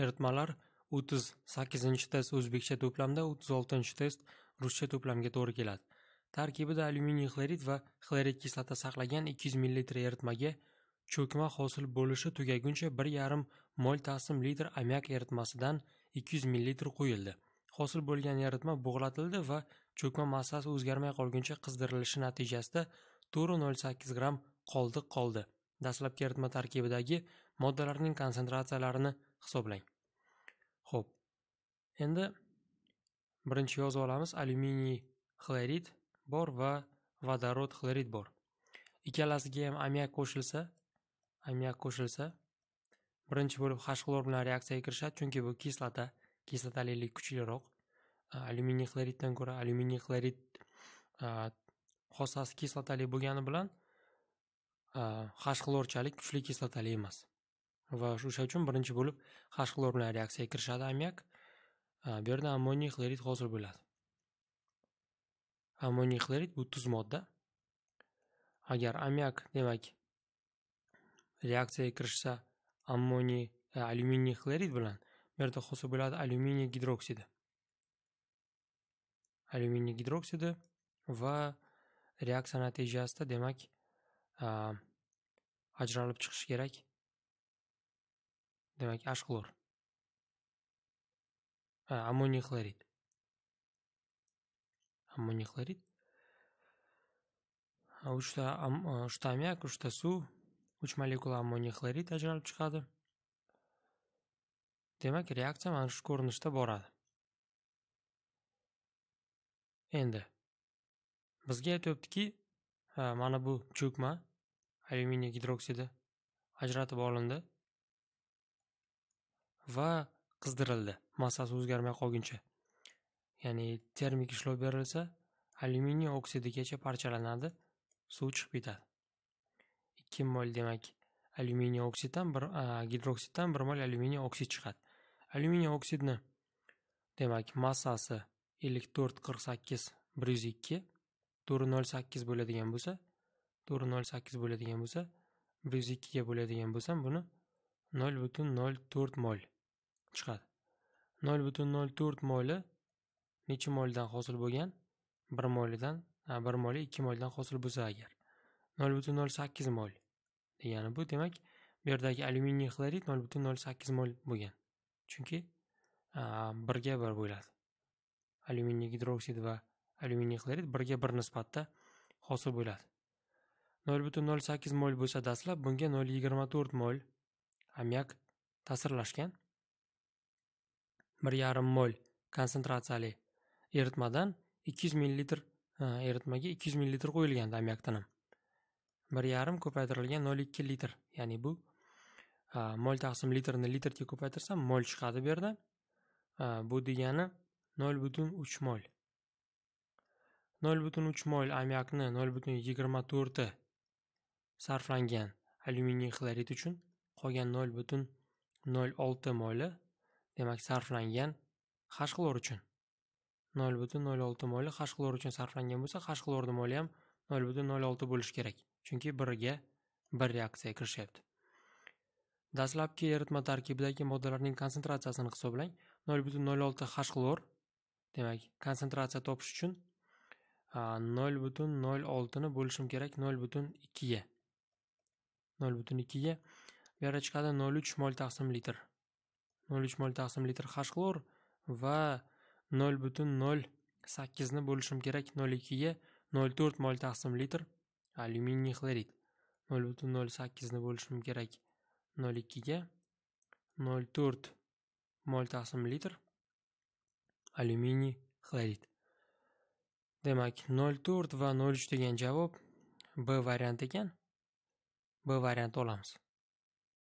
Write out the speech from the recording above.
Eritmalar 38-test o'zbekcha to'plamda 36-test ruscha to'plamga to'g'ri keladi. Tarkibida alyuminiy xlorid va xlorid kislota saqlagan 200 ml eritmaga cho'kma hosil bo'lishi tugaguncha 1,5 mol tasim litr ammiak eritmasidan 200 ml quyildi. Hosil bo'lgan eritma bug'latildi va cho'kma massasi o'zgarmay qolguncha qizdirilishi natijasida 4.08 gramm qoldiq qoldi. Dastlabki eritma tarkibidagi moddalarning konsentratsiyalarini hisoblang. Xo'p. Endi birinchi yozib olamiz alyuminiy xlorid bor va vodorod xlorid bor. Ikkalasiga ham ammiak qo'shilsa, ammiak qo'shilsa, birinchi bo'lib hash xlor bilan reaksiyaga kirishadi, chunki bu kislota, kislotalilik kuchliroq. Alyuminiy xloriddan ko'ra alyuminiy xlorid xossasi kislotali bo'lgani bilan hash xlorchalik kuchli kislotali emas. va o'sha uchun birinchi bo'lib qarshi xlor bilan reaksiyaga kirishadi ammiak bu yerda ammoniy xlorid hosil bo'ladi ammoniy xlorid bu tuz modda agar ammiak demak reaksiyaga kirishsa ammoniy e, alyuminiy xlorid bilan bu yerda hosil bo'ladi alyuminiy gidroksidi alyuminiy gidroksidi va reaksiya natijasida demak ajralib chiqishi kerak demak ashxlor ha ammoniy xlorid ammoniy xlorid uchta uchta ammiak uchta suv uch molekula ammoniy xlorid ajralib chiqadi demak reaksiya mana shu ko'rinishda boradi endi bizga aytyaptiki mana bu cho'kma alyuminiy gidroksidi ajratib olindi va qizdirildi massasi o'zgarmay qolguncha ya'ni termik ishlov berilsa alyuminiy oksidigacha parchalanadi suv chiqib ketadi ikki mol demak alyuminiy oksiddan bir gidroksiddan bir mol alyuminiy oksid chiqadi alyuminiy oksidni demak massasi ellik to'rt qirq sakkiz bir yuz ikki to'rt nol sakkiz bo'ladigan bo'lsa to'rt nol sakkiz bo'ladigan bo'lsa bir yuz ikkiga bo'ladigan bo'lsam buni nol butun nol to'rt mol chiqadi nol butun nol to'rt moyli nechi moylidan hosil bo'lgan bir molidan bir moli ikki moldan hosil bo'lsa agar nol butun nol sakkiz moyl degani bu demak bu yerdagi alyuminiy xlorid nol butun nol sakkiz moyl bo'lgan chunki birga bir bo'ladi alyuminiy gidroksid va alyuminiy xlorid birga bir nisbatda hosil bo'ladi nol butun nol sakkiz moyl bo'lsa dastlab bunga nol yigirma to'rt moyl ammiak ta'sirlashgan 1,5 mol konsentratsiyali eritmadan 200 ml eritmaga 200 ml qo'yilgan damyaktin bir yarim ko'paytirilgan 0,2 litr ya'ni bu mol taqsim litrni litrga ko'paytirsam mol chiqadi bu yerda bu degani 0,3 mol 0,3 mol ammiakni 0,24 sarflangan alyuminiy xlorid uchun qolgan 0,06 moli Demak, sarflangan xashqlor uchun 0.06 moli xashqlor uchun sarflangan bo'lsa, ning moli ham 0.06 bo'lishi kerak. Chunki 1 ga 1 reaksiya kirishyapti. Dastlabki eritma tarkibidagi moddalarning konsentratsiyasini hisoblang. 0.06 xashqlor, demak, konsentratsiya topish uchun 0.06 ni bo'lishim kerak 0.2 ga. 0.2 ga bu chiqadi 0.3 mol taqsim litr. 0.3 taqsim litr xlor va 0.08 ni bo'lishim kerak 0.2 ga 0.4 mol taqsim litr alyuminiy xlorid 0.08 ni bo'lishim kerak 0.2 ga 0.4 mol taqsim litr alyuminiy xlorid demak 0.4 va 0.3 degan javob b variant ekan b variantni olamiz